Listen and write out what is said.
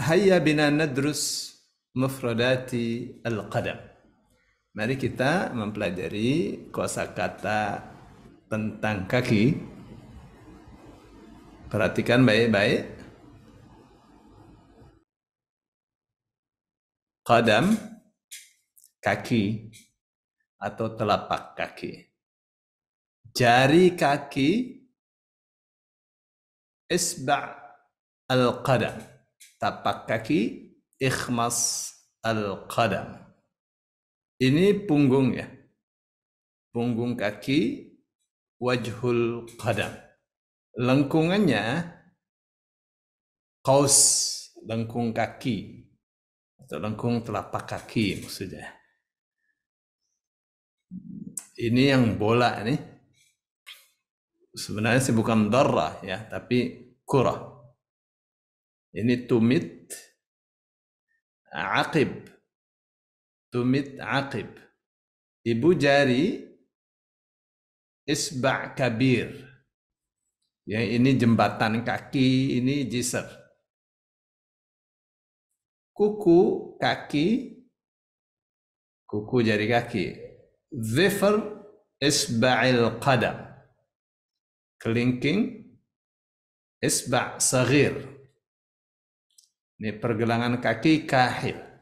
Hayya bina nadrus mufradati al-qadam. Mari kita mempelajari kosakata tentang kaki. Perhatikan baik-baik. Qadam kaki atau telapak kaki. Jari kaki isba' al-qadam tapak kaki, ikhmas al-qadam. Ini punggung ya. Punggung kaki, wajhul qadam. Lengkungannya kaus lengkung kaki atau lengkung telapak kaki maksudnya. Ini yang bola ini, Sebenarnya sih bukan darah ya, tapi kurah ini tumit aqib. Tumit aqib. Ibu jari isba' kabir. yang ini jembatan kaki, ini jisr. Kuku kaki, kuku jari kaki. Zifr isba'il qadam. Kelingking isba' sagir. Ini pergelangan kaki kahil.